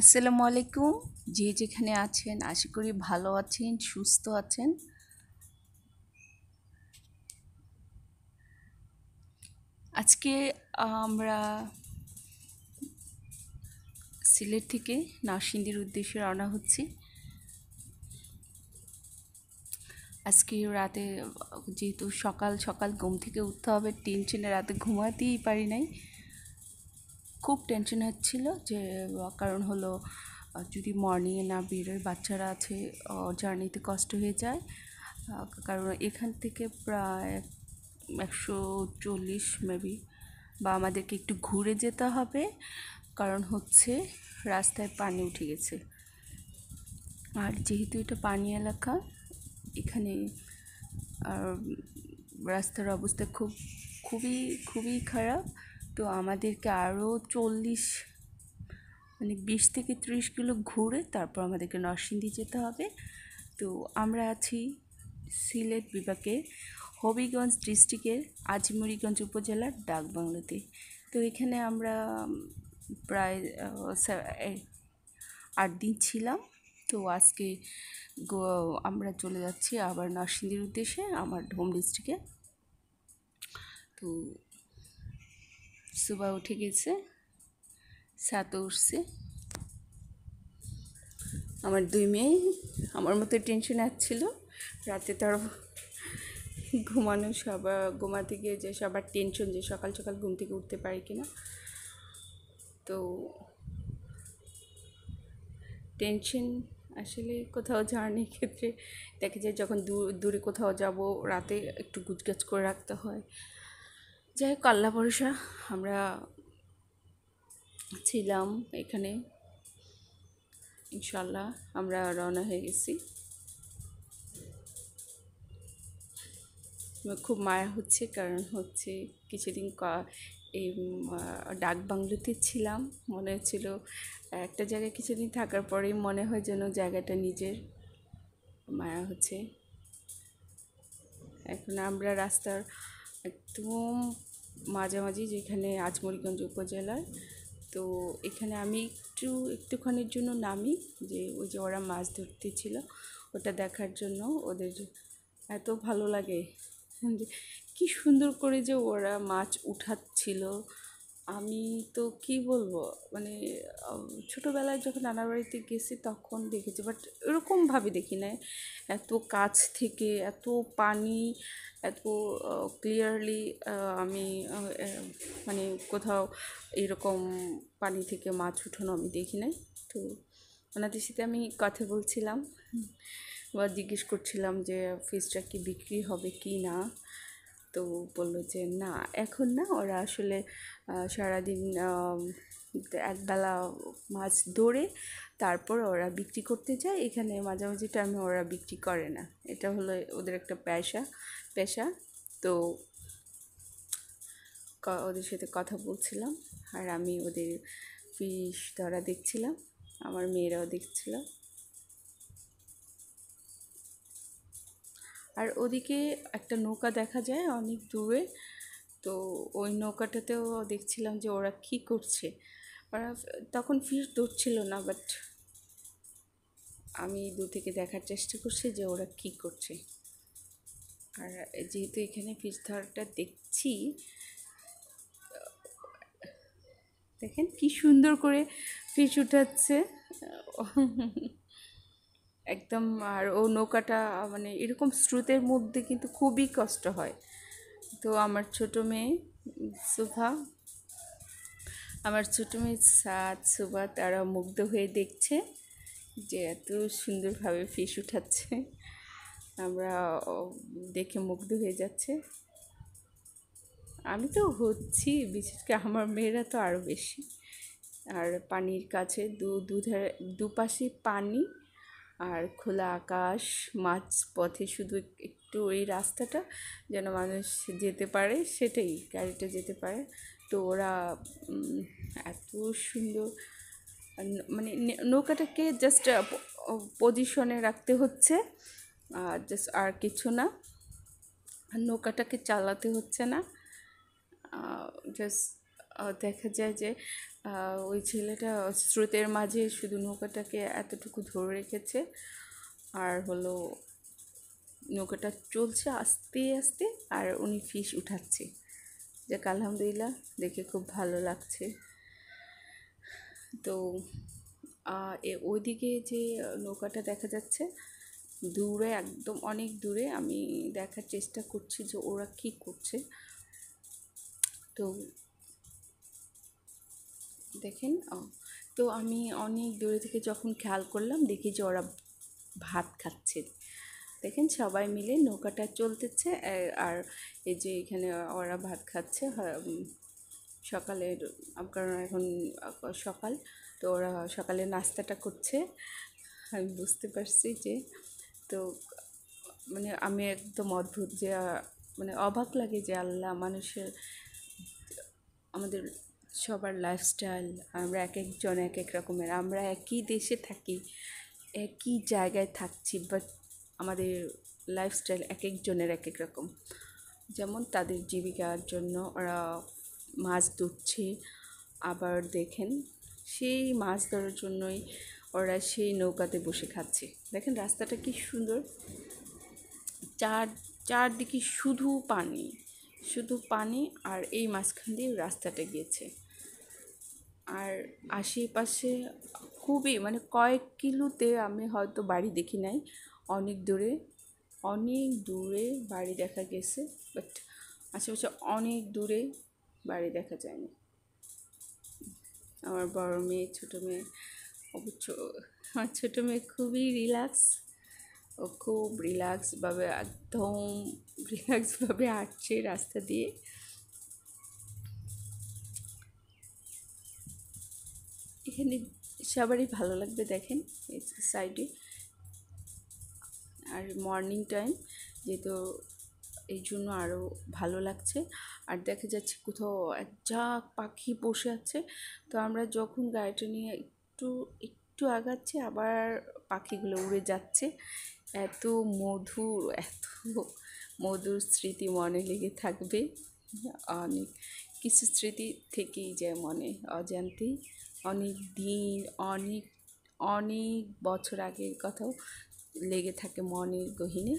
আসসালামু আলাইকুম যে যেখানে আছেন আশা করি ভালো আছেন সুস্থ আছেন আজকে আমরা সিলেট থেকে নরসিংদীর উদ্দেশ্যে রওনা হচ্ছি আজকে রাতে যেহেতু সকাল সকাল ঘুম থেকে উঠতে হবে টেনশনে রাতে ঘুমাতেই পারি নাই খুব টেনশন হচ্ছিলো যে কারণ হলো যদি মর্নিংয়ে না বেরোয় বাচ্চারা আছে জার্নিতে কষ্ট হয়ে যায় কারণ এখান থেকে প্রায় একশো চল্লিশ মেবি বা আমাদেরকে একটু ঘুরে যেতে হবে কারণ হচ্ছে রাস্তায় পানি উঠে গেছে আর যেহেতু এটা পানি এলাকা এখানে আর রাস্তার অবস্থা খুব খুবই খুবই খারাপ তো আমাদেরকে আরও চল্লিশ মানে বিশ থেকে ত্রিশ কিলো ঘুরে তারপর আমাদেরকে নরসিংদী যেতে হবে তো আমরা আছি সিলেট বিভাগে হবিগঞ্জ ডিস্ট্রিক্টের আজিমুরিগঞ্জ উপজেলার ডাকবাংলোতে তো এখানে আমরা প্রায় আট দিন ছিলাম তো আজকে আমরা চলে যাচ্ছি আবার নরসিংদীর উদ্দেশ্যে আমার হোম ডিস্ট্রিক্টে তো সুবা উঠে গেছে সাতও উঠছে আমার দুই মেয়ে আমার মতো টেনশন আসছিল রাতে তার ঘুমানো সবার ঘুমাতে গিয়ে যে সবার টেনশন যে সকাল সকাল ঘুম থেকে উঠতে পারি কিনা তো টেনশন আসলে কোথাও জার্নির ক্ষেত্রে দেখা যায় যখন দূরে কোথাও যাব রাতে একটু গুজগাছ করে রাখতে হয় যাই হোক আল্লাহ ভরসা আমরা ছিলাম এখানে ইনশাল্লাহ আমরা রওনা হয়ে গেছি খুব মায়া হচ্ছে কারণ হচ্ছে কিছুদিন এই ডাক বাংলোতে ছিলাম মনে হচ্ছিল একটা জায়গায় কিছুদিন থাকার পরেই মনে হয় যেন জায়গাটা নিজের মায়া হচ্ছে এখন আমরা রাস্তার একদম মাঝামাঝি যেখানে আজমরিগঞ্জ উপজেলার তো এখানে আমি একটু একটুখানির জন্য নামি যে ওই যে ওরা মাছ ধরতে ছিল ওটা দেখার জন্য ওদের এত ভালো লাগে কি সুন্দর করে যে ওরা মাছ উঠাচ্ছিল আমি তো কী বলবো মানে ছোটোবেলায় যখন নানা বাড়িতে গেছি তখন দেখেছি বাট ওরকমভাবে দেখি নাই এত কাছ থেকে এত পানি এত ক্লিয়ারলি আমি মানে কোথাও এরকম পানি থেকে মাছ উঠানো আমি দেখি নাই তো ওনাদের সাথে আমি কথা বলছিলাম বা জিজ্ঞেস করছিলাম যে ফিসটা কি বিক্রি হবে কি না তো বললো যে না এখন না ওরা আসলে সারাদিন একবেলা মাছ ধরে তারপর ওরা বিক্রি করতে যায় এখানে মাঝামাঝি টাইমে ওরা বিক্রি করে না এটা হলো ওদের একটা পেশা পেশা তো ওদের সাথে কথা বলছিলাম আর আমি ওদের ফিশ ধরা দেখছিলাম আমার মেয়েরাও দেখছিলাম আর ওদিকে একটা নৌকা দেখা যায় অনেক দূরে তো ওই নৌকাটাতেও দেখছিলাম যে ওরা কি করছে ওরা তখন ফিশ ধরছিল না বাট আমি দূর থেকে দেখার চেষ্টা করছি যে ওরা কি করছে আর যেহেতু এখানে ফিস ধরাটা দেখছি দেখেন কি সুন্দর করে ফিস উঠাচ্ছে একদম আর ও নৌকাটা মানে এরকম স্রোতের মধ্যে কিন্তু খুবই কষ্ট হয় তো আমার ছোট মেয়ে শোভা আমার ছোট মেয়ে সাত শোভা তারা মুগ্ধ হয়ে দেখছে যে এত সুন্দরভাবে ফিস উঠাচ্ছে আমরা দেখে মুগ্ধ হয়ে যাচ্ছে আমি তো হচ্ছি বিশেষ করে আমার মেয়েরা তো আরও বেশি আর পানির কাছে দু দুধারে দুপাশে পানি আর খোলা আকাশ মাঝ পথে শুধু একটু ওই রাস্তাটা যেন মানুষ যেতে পারে সেটাই গাড়িটা যেতে পারে তো ওরা এত সুন্দর মানে নৌকাটাকে জাস্ট পজিশনে রাখতে হচ্ছে আর জাস্ট আর কিছু না নৌকাটাকে চালাতে হচ্ছে না জাস্ট দেখা যায় যে ওই ছেলেটা স্রোতের মাঝে শুধু নৌকাটাকে এতটুকু ধরে রেখেছে আর হলো নৌকাটা চলছে আস্তে আস্তে আর উনি ফিশ উঠাচ্ছে যাক আলহামদুলিল্লাহ দেখে খুব ভালো লাগছে তো ওইদিকে যে নৌকাটা দেখা যাচ্ছে দূরে একদম অনেক দূরে আমি দেখার চেষ্টা করছি যে ওরা কি করছে তো দেখেন তো আমি অনেক দূরে থেকে যখন খেয়াল করলাম দেখি যে ওরা ভাত খাচ্ছে দেখেন সবাই মিলে নৌকাটা চলতেছে আর এই যে এখানে ওরা ভাত খাচ্ছে সকালের কারণ এখন সকাল তো ওরা সকালে নাস্তাটা করছে আমি বুঝতে পারছি যে তো মানে আমি একদম অদ্ভুত যে মানে অবাক লাগে যে আল্লাহ মানুষের আমাদের সবার লাইফস্টাইল আমরা এক একজন এক এক রকমের আমরা একই দেশে থাকি একই জায়গায় থাকছি বাট আমাদের লাইফস্টাইল এক একজনের এক এক রকম যেমন তাদের জীবিকার জন্য ওরা মাছ ধরছে আবার দেখেন সেই মাছ ধরার জন্যই ওরা সেই নৌকাতে বসে খাচ্ছে দেখেন রাস্তাটা কি সুন্দর চার চারদিকে শুধু পানি শুধু পানি আর এই মাঝখান দিয়ে রাস্তাটা গিয়েছে আর আশেপাশে খুবই মানে কয়েক কিলোতে আমি হয়তো বাড়ি দেখি নাই অনেক দূরে অনেক দূরে বাড়ি দেখা গেছে বাট আশেপাশে অনেক দূরে বাড়ি দেখা যায়নি আমার বড় মেয়ে ছোটো মেয়ে অবশ্য আমার ছোটো মেয়ে খুবই রিল্যাক্স ও খুব রিল্যাক্সভাবে একদম রিল্যাক্সভাবে হাঁটছে রাস্তা দিয়ে এখানে সবারই ভালো লাগবে দেখেন সাইডে আর মর্নিং টাইম যেহেতু এই জন্য আরও ভালো লাগছে আর দেখা যাচ্ছে কোথাও যা পাখি বসে আছে তো আমরা যখন গাড়িটা নিয়ে একটু একটু আগাচ্ছি আবার পাখিগুলো উড়ে যাচ্ছে এত মধুর এত মধুর স্মৃতি মনে লেগে থাকবে অনেক কিছু স্মৃতি থেকেই যায় মনে অজান্তেই অনেক দিন অনেক অনেক বছর আগের কথাও লেগে থাকে মনের গহিনে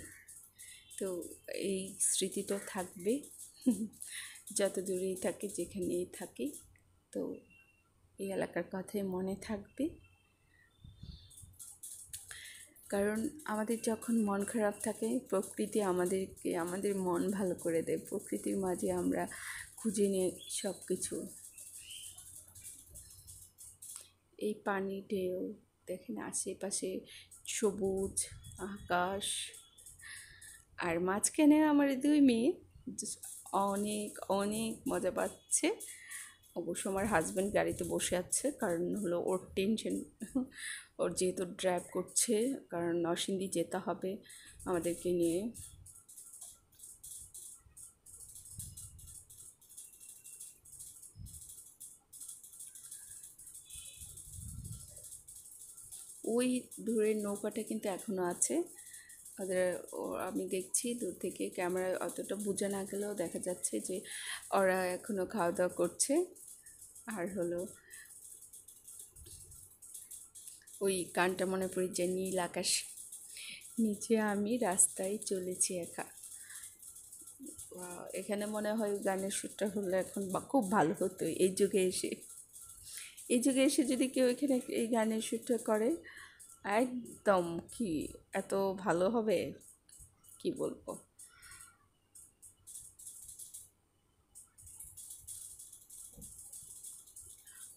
তো এই স্মৃতিটা থাকবে যত দূরেই থাকে যেখানেই থাকে তো এই এলাকার কথাই মনে থাকবে কারণ আমাদের যখন মন খারাপ থাকে প্রকৃতি আমাদেরকে আমাদের মন ভালো করে দেয় প্রকৃতির মাঝে আমরা খুঁজে নিই সব কিছু এই পানি ঢেউ দেখেন আশেপাশে সবুজ আকাশ আর মাঝখানে আমার দুই মেয়ে অনেক অনেক মজা পাচ্ছে অবশ্য আমার হাজব্যান্ড গাড়িতে বসে আছে কারণ হলো ওর টেনশন ওর যেহেতু ড্রাইভ করছে কারণ নরসিংদী যেতে হবে আমাদেরকে নিয়ে ওই দূরের নৌকাটা কিন্তু এখনও আছে ওদের আমি দেখছি দূর থেকে ক্যামেরা অতটা বোঝা না গেলেও দেখা যাচ্ছে যে ওরা এখনও খাওয়া দাওয়া করছে আর হলো ওই গানটা মনে পড়ি যে নীল আকাশ নিচে আমি রাস্তায় চলেছি একা এখানে মনে হয় গানের সুরটা হলে এখন খুব ভালো হতো এই যুগে এসে এই যুগে এসে যদি কেউ এখানে এই গানের শ্যুটটা করে একদম কি এত ভালো হবে কি বলবো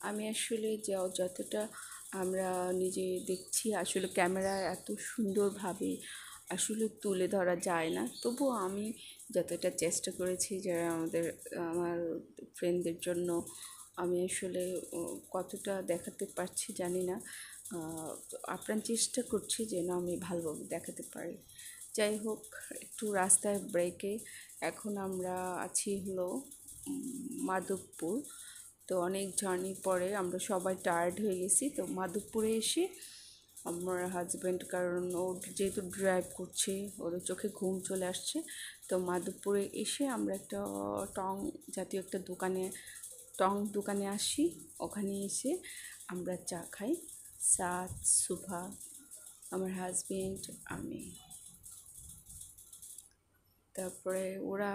আমি আসলে যা যতটা আমরা নিজে দেখছি আসলে ক্যামেরা এত সুন্দরভাবে আসলে তুলে ধরা যায় না তবু আমি যতটা চেষ্টা করেছি যারা আমাদের আমার ফ্রেন্ডদের জন্য আমি আসলে কতটা দেখাতে পারছি জানি না আপ্রাণ চেষ্টা করছি যেন আমি ভালোভাবে দেখাতে পারি যাই হোক একটু রাস্তায় ব্রেকে এখন আমরা আছি হলো মাধবপুর তো অনেক জার্নি পরে আমরা সবাই টায়ার্ড হয়ে গেছি তো মাধবপুরে এসে আমার হাজব্যান্ড কারণ ও যেহেতু ড্রাইভ করছে ওর চোখে ঘুম চলে আসছে তো মাধবপুরে এসে আমরা একটা টং জাতীয় একটা দোকানে টং দোকানে আসি ওখানে এসে আমরা চা খাই সাত সুভা আমার হাজবেন্ড আমি তারপরে ওরা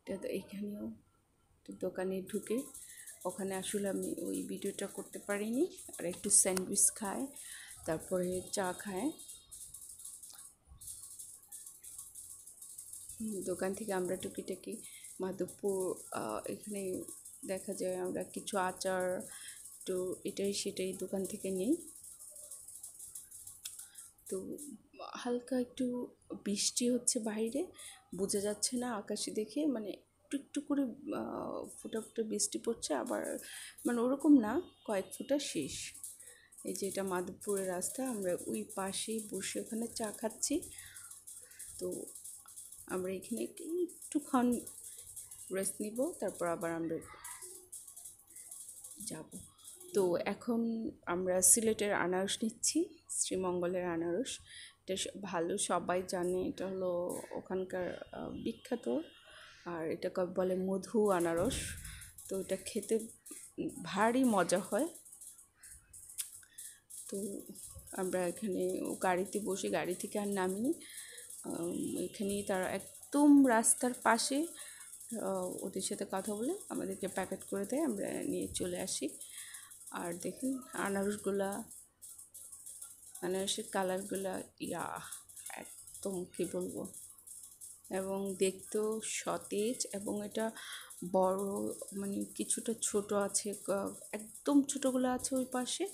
এটা তো এখানেও দোকানে ঢুকে ওখানে আসলে আমি ওই ভিডিওটা করতে পারিনি আর একটু স্যান্ডউইচ খায় তারপরে চা খায় দোকান থেকে আমরা টুকিটাকি মাধবপুর এখানে দেখা যায় আমরা কিছু আচার তো এটাই সেটাই দোকান থেকে নিই তো হালকা একটু বৃষ্টি হচ্ছে বাইরে বোঝা যাচ্ছে না আকাশে দেখে মানে একটু একটু করে ফোটা ফুটা বৃষ্টি পড়ছে আবার মানে ওরকম না কয়েক ফুটা শেষ এই যে এটা মাধবপুরের রাস্তা আমরা ওই পাশেই বসে ওখানে চা খাচ্ছি তো আমরা এখানে একটুক্ষণ রেস্ট নিব তারপর আবার আমরা যাব তো এখন আমরা সিলেটের আনারস নিচ্ছি শ্রীমঙ্গলের আনারস এটা ভালো সবাই জানে এটা হলো ওখানকার বিখ্যাত আর এটা বলে মধু আনারস তো এটা খেতে ভারী মজা হয় তো আমরা এখানে গাড়িতে বসে গাড়ি থেকে আর নামিনি এখানে তারা একদম রাস্তার পাশে ওদের সাথে কথা বলে আমাদেরকে প্যাকেট করে দেয় আমরা নিয়ে চলে আসি আর দেখুন আনারসগুলা আনারসের কালারগুলা ইয়া একদম কী বলবো এবং দেখতেও সতেজ এবং এটা বড় মানে কিছুটা ছোট আছে একদম ছোটোগুলো আছে ওই পাশে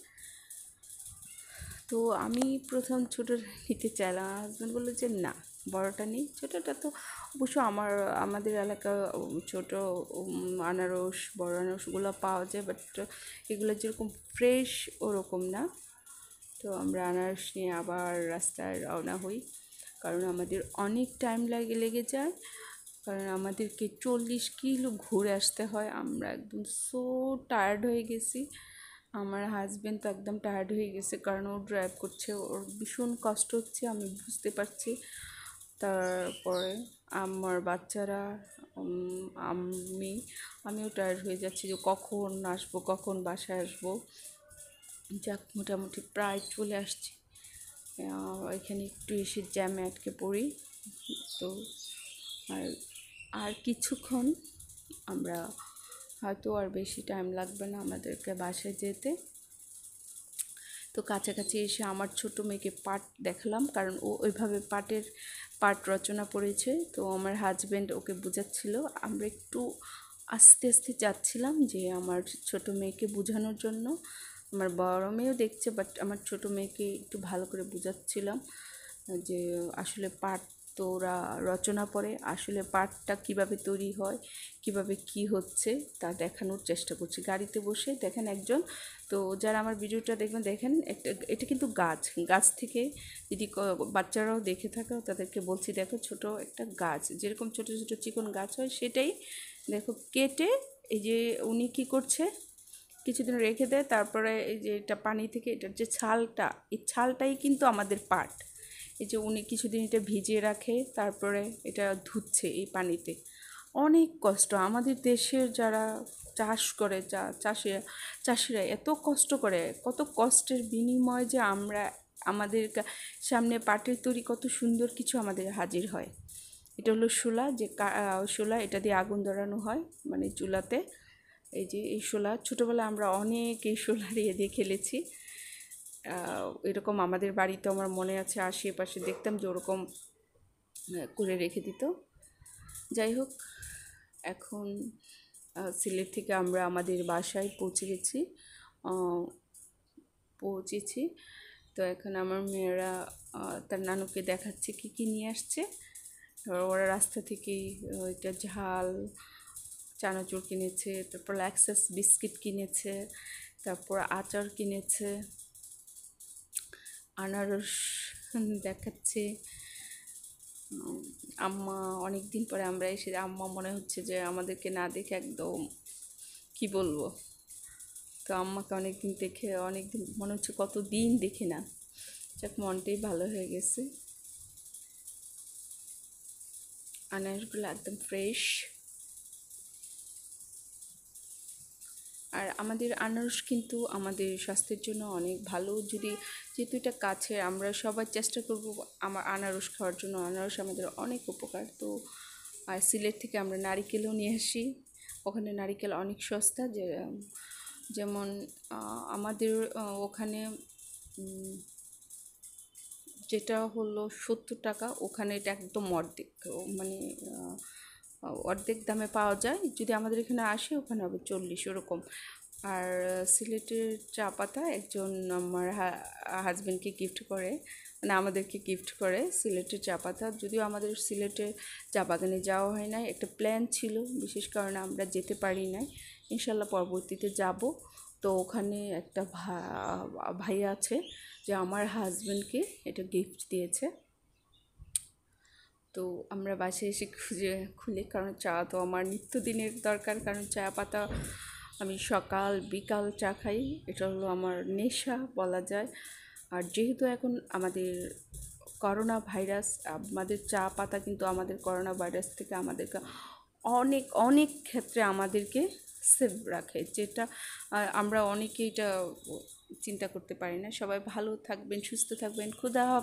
তো আমি প্রথম ছোটোটা নিতে চাইলাম আমার হাজব্যান্ড বললো যে না বড়টা নেই ছোটোটা তো অবশ্য আমার আমাদের এলাকা ছোট আনারস বড় আনারসগুলো পাওয়া যায় বাট এগুলো যেরকম ফ্রেশ ওরকম না তো আমরা আনারস নিয়ে আবার রাস্তায় রওনা হই কারণ আমাদের অনেক টাইম লাগে লেগে যায় কারণ আমাদেরকে চল্লিশ কিলো ঘুরে আসতে হয় আমরা একদম সো টায়ার্ড হয়ে গেছি আমার হাজব্যান্ড তো একদম টায়ার্ড হয়ে গেছে কারণ ও ড্রাইভ করছে ওর ভীষণ কষ্ট হচ্ছে আমি বুঝতে পারছি তারপরে আমার বাচ্চারা আমি আমিও টায়ার্ড হয়ে যাচ্ছি যে কখন আসবো কখন বাসায় আসবো যাক মোটামুটি প্রায় চলে আসছি এখানে একটু এসে জ্যামে আটকে পড়ি তো আর আর কিছুক্ষণ আমরা হয়তো আর বেশি টাইম লাগবে না আমাদেরকে বাসায় যেতে তো কাছাকাছি এসে আমার ছোট মেয়েকে পাট দেখলাম কারণ ও ওইভাবে পাটের পাট রচনা পড়েছে তো আমার হাজব্যান্ড ওকে বোঝাচ্ছিল আমরা একটু আস্তে আস্তে যাচ্ছিলাম যে আমার ছোট মেয়েকে বোঝানোর জন্য আমার বড় মেয়েও দেখছে বাট আমার ছোট মেয়েকে একটু ভালো করে বোঝাচ্ছিলাম যে আসলে পাট তো ওরা রচনা পড়ে আসলে পার্টটা কিভাবে তৈরি হয় কিভাবে কি হচ্ছে তা দেখানোর চেষ্টা করছি গাড়িতে বসে দেখেন একজন তো যারা আমার ভিডিওটা দেখবেন দেখেন একটা এটা কিন্তু গাছ গাছ থেকে যদি বাচ্চারাও দেখে থাকে তাদেরকে বলছি দেখো ছোট একটা গাছ যেরকম ছোট ছোট চিকন গাছ হয় সেটাই দেখো কেটে এই যে উনি কি করছে কিছুদিন রেখে দেয় তারপরে এই যে এটা পানি থেকে এটার যে ছালটা এই ছালটাই কিন্তু আমাদের পাট এই যে উনি কিছুদিন এটা ভিজিয়ে রাখে তারপরে এটা ধুচ্ছে এই পানিতে অনেক কষ্ট আমাদের দেশের যারা চাষ করে যা চাষে চাষিরা এত কষ্ট করে কত কষ্টের বিনিময় যে আমরা আমাদের সামনে পাটের তৈরি কত সুন্দর কিছু আমাদের হাজির হয় এটা হলো শোলা যে শোলা এটা দিয়ে আগুন ধরানো হয় মানে চুলাতে এই যে এই শোলা ছোটোবেলা আমরা অনেক এই শোলা ইয়ে দিয়ে খেলেছি এরকম আমাদের বাড়িতে আমার মনে আছে আশেপাশে দেখতাম যে ওরকম করে রেখে দিত যাই হোক এখন সিলেট থেকে আমরা আমাদের বাসায় পৌঁছে গেছি পৌঁছেছি তো এখন আমার মেয়েরা তার নানুকে দেখাচ্ছে কি কি নিয়ে আসছে ওরা রাস্তা থেকেই ওইটা ঝাল চানাচুর কিনেছে তারপর ল্যাক্সাস বিস্কিট কিনেছে তারপর আচার কিনেছে আনারস দেখাচ্ছে আম্মা অনেক দিন পরে আমরা এসে আম্মা মনে হচ্ছে যে আমাদেরকে না দেখে একদম কি বলবো তো আম্মাকে অনেক দিন দেখে অনেক দিন মনে হচ্ছে কত দিন দেখে না যাক মনটাই ভালো হয়ে গেছে আনারসগুলো একদম ফ্রেশ আর আমাদের আনারস কিন্তু আমাদের স্বাস্থ্যের জন্য অনেক ভালো যদি যেহেতু এটা কাছে আমরা সবাই চেষ্টা করব আমার আনারস খাওয়ার জন্য আনারস আমাদের অনেক উপকার তো আর সিলেট থেকে আমরা নারিকেলও নিয়ে আসি ওখানে নারিকেল অনেক সস্তা যে যেমন আমাদের ওখানে যেটা হলো সত্তর টাকা ওখানে এটা একদম অর্ধেক মানে অর্ধেক দামে পাওয়া যায় যদি আমাদের এখানে আসে ওখানে হবে চল্লিশ ওরকম আর সিলেটের চা পাতা একজন আমার হাজব্যান্ডকে গিফট করে মানে আমাদেরকে গিফট করে সিলেটের চা পাতা যদিও আমাদের সিলেটের চা বাগানে যাওয়া হয় না একটা প্ল্যান ছিল বিশেষ কারণে আমরা যেতে পারি নাই ইনশাল্লাহ পরবর্তীতে যাব তো ওখানে একটা ভাই আছে যে আমার হাজব্যান্ডকে এটা গিফট দিয়েছে তো আমরা বাসে এসে খুঁজে খুলে কারণ চা তো আমার নিত্যদিনের দরকার কারণ চা পাতা আমি সকাল বিকাল চা খাই এটা হলো আমার নেশা বলা যায় আর যেহেতু এখন আমাদের করোনা ভাইরাস আমাদের চা পাতা কিন্তু আমাদের করোনা ভাইরাস থেকে আমাদেরকে অনেক অনেক ক্ষেত্রে আমাদেরকে সেভ রাখে যেটা আমরা অনেকেই এটা চিন্তা করতে পারি না সবাই ভালো থাকবেন সুস্থ থাকবেন ক্ষুধা